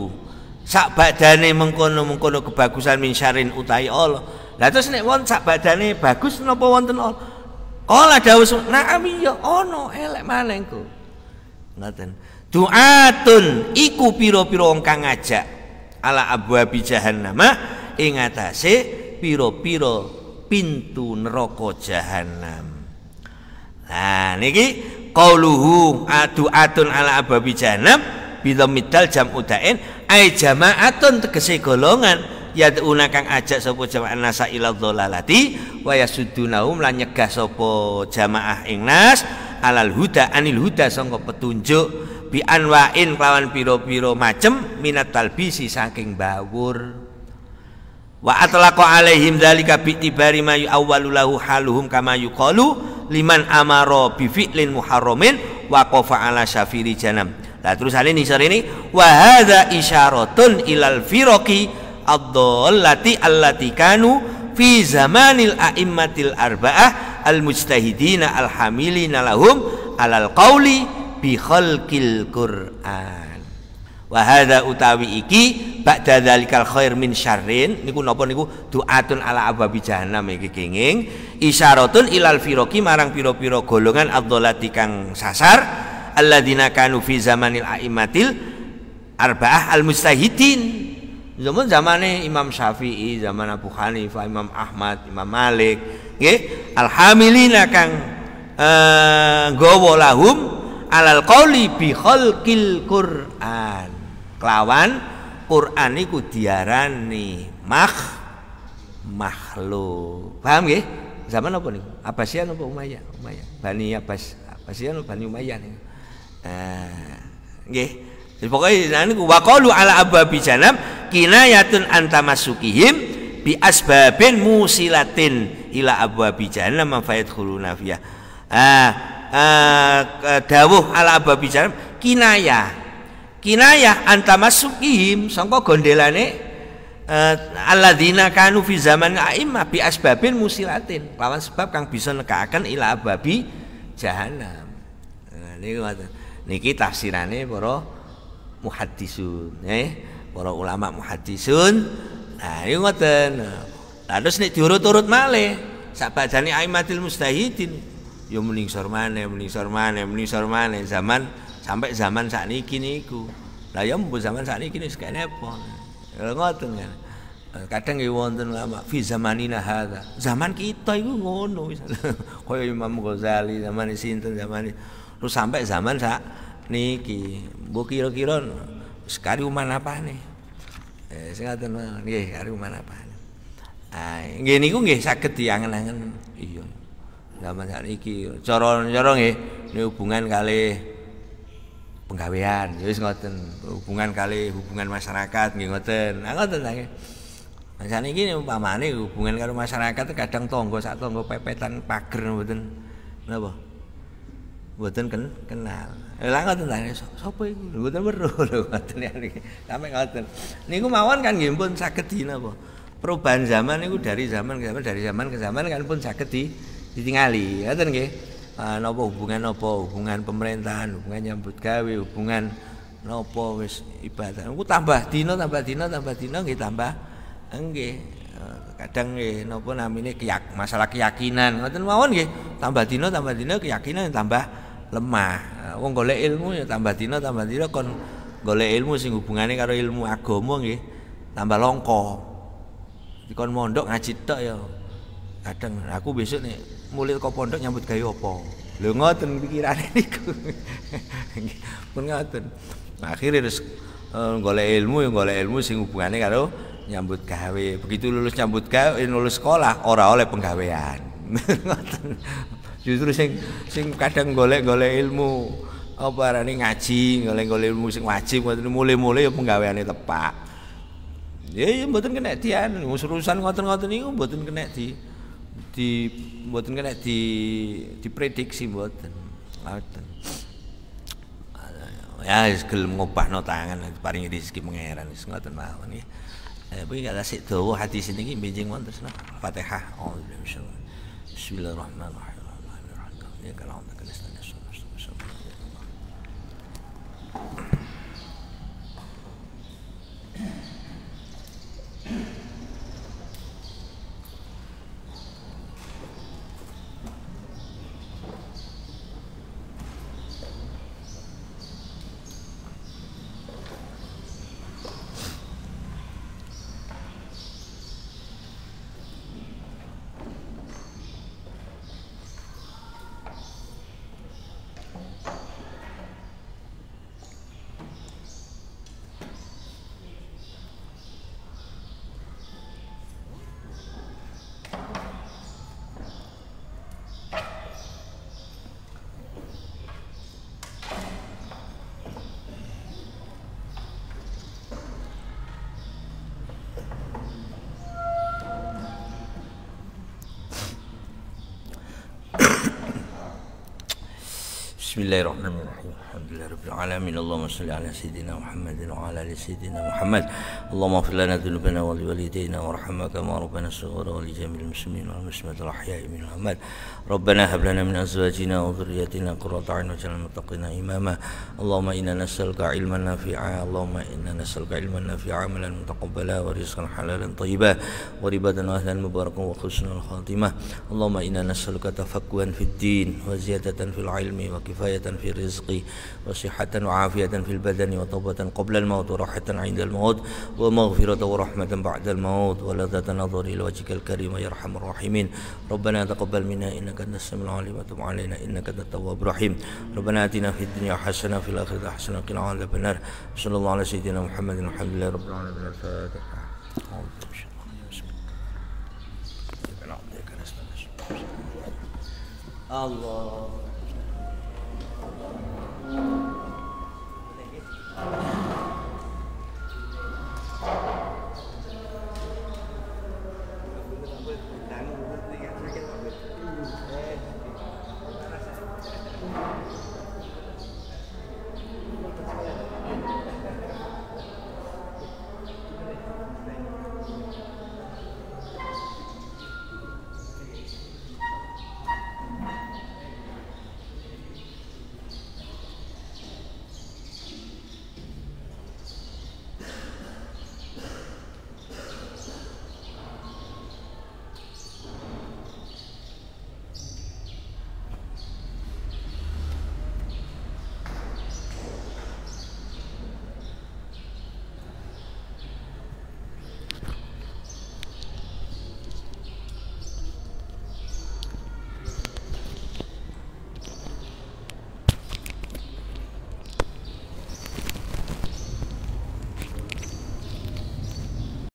sak badane mengkono-mengkono kebagusan min syarin utai Allah lah terus nek won sak badane bagus napa wonten Allah Allah dawuh na'am ya ono elek manengku ngoten du'atun iku piro pira wong kang ngajak ala abu jahannam nama atase piro piro pintu neraka jahanam. Nah niki qauluhu adu'atun ala ababi jahanam bidhammidal jam udain ay jama'atun tegese golongan yad'una kang ajak sapa jamaah nasa ila dhalalati wa yasuddunahum lan nyegah sapa jamaah ing nas alal huda anil huda sangka petunjuk bi anwain kelawan piro-piro macem minat talbisi saking bawur wa atlaqa alaihim dzalika bi tibari ma lahu haluhum kama yuqalu liman amara bi fi'lin muharramin wa qafa ala syafiri janam lah terus hal ini sore ini wa hadza isyaratun ilal firaqi ad-dallati allati kanu fi zamanil a'immatil arba'ah al mujtahidina al hamilina lahum alal qawli bi khalqil qur'an Wahada utawi iki ba'da dzalikal khair min syarrin niku napa niku du'atun ala ababi jahannam iki kenging isyaratun ilal firoki marang piro-piro golongan adzallati kang sasar alladzina kanu fi zamanil aimatil arba'ah al mustahidin zaman zamane Imam Syafi'i zaman Abu Hanifah Imam Ahmad Imam Malik nggih alhamilina kang eh, gowo lahum alal qauli bi khalqil Qur'an Kelawan Quran iku diarani mah makhluk. Paham nggih? Zaman apa niku? Abbasiyah apa Umayyah? Umayyah. Bani Abbas. Abbasiyah apa Bani Umayyah niku? Eh, nggih. Jadi pokoknya niku waqalu ala ababi janab kinayatun antamasukihim bi asbabin musilatin ila abwabi jahannam fayadkhuluna fiha. Ah, eh, dawuh ala abwabi jahannam kinayah kinayah antamasukihim sangka gondelane uh, alladzina kanu fi zaman a'immah bi asbabin musilatin lawan sebab kang bisa nekaaken ila babi jahanam nah, niku niki tafsirane para muhaddisun eh para ulama muhaddisun nah ini ngoten terus nek diurut-urut malih sabadane aimatil mustahidin ya meningsor sormane meningsor sormane meningsor sormane zaman sampai zaman saat ini kini ku ya membuat zaman saat ini sekian apa kalau ya ngotong kan eh, kadang ya wonten lama fi zamanina ada zaman kita itu ngono (laughs) kaya Imam Ghazali zaman ini sinten zaman ini, terus sampai zaman sak niki bu kira-kira sekali uman apa nih eh sing ngaten nggih kari uman apa ah nggih ku nggak sakit diangen-angen iya zaman sak ini corong corong ya ini hubungan kali penggawean wis ngoten hubungan kali hubungan masyarakat nggih ngoten nah ngoten ta Misalnya gini umpamane hubungan karo masyarakat kadang tonggo sak tonggo pepetan pager mboten napa mboten ken, kenal lha ngoten ta sapa iku mboten weruh lho ngoten ya, niki sampe ngoten niku mawon kan nggih pun saged dinapa perubahan zaman niku dari zaman ke zaman dari zaman ke zaman kan pun saged ditingali ngoten nggih Ah, napa hubungan apa hubungan pemerintahan hubungan nyambut gawe hubungan napa wis ibadah aku tambah dina tambah dina tambah dina nggih tambah nggih eh, kadang nggih napa namine keyak masalah keyakinan ngoten mawon nggih tambah dina tambah dina keyakinan tambah lemah eh, wong golek ilmu ya tambah dina tambah dina kon golek ilmu sing hubungane karo ilmu agama nggih tambah longko kon mondok ngaji tok ya kadang nah, aku besok nih mulai kau pondok nyambut kayu apa lho ngoten pikiran ini (laughs) pun ngoten akhirnya terus uh, eh, golek ilmu yang golek ilmu sing hubungannya karo nyambut gawe begitu lulus nyambut gawe eh, lulus sekolah ora oleh penggawean (laughs) justru sing sing kadang golek-golek ilmu apa arane ngaji golek-golek ilmu sing wajib ngoten mulai-mulai ya penggaweane tepak ya ya mboten kena dian urusan ngoten-ngoten niku mboten kena di di mboten kena di diprediksi mboten. Mboten. Ya wis gelem ngobahno tangan paringi rezeki pangeran wis ngoten mawon nggih. Eh kuwi gak asik dawa hati sini iki benjing wonten terus Fatihah. Bismillahirrahmanirrahim. Ya kalau nak kena Thank you. Bismillahirrahmanirrahim. لله رب العالمين اللهم صل على سيدنا محمد وعلى ال سيدنا محمد اللهم اغفر لنا ذنوبنا ولوالدينا وارحمنا كما ربنا الصغار ولجميع المسلمين والمسلمات الاحياء من الاموات ربنا هب لنا من ازواجنا وذرياتنا قرة اعين واجعلنا المتقين اماما اللهم انا نسالك علما نافعا اللهم انا نسالك علما نافعا عملا متقبلا ورزقا حلالا طيبا وربادا اهلا مباركا وحسن الخاتمه اللهم انا نسالك تفكها في الدين وزيادة في العلم وكفاية في الرزق وصحة وعافية في البدن وطوبة قبل الموت وراحة عند الموت ومغفرة ورحمة بعد الموت ولذة نظر إلى وجهك الكريم يا الراحمين ربنا تقبل منا إنك أنت السميع العليم وتب علينا إنك أنت التواب الرحيم ربنا آتنا في الدنيا حسنة في الآخرة حسنة وقنا عذاب النار صلى الله على سيدنا محمد الحمد لله رب العالمين الفاتحة الله Thank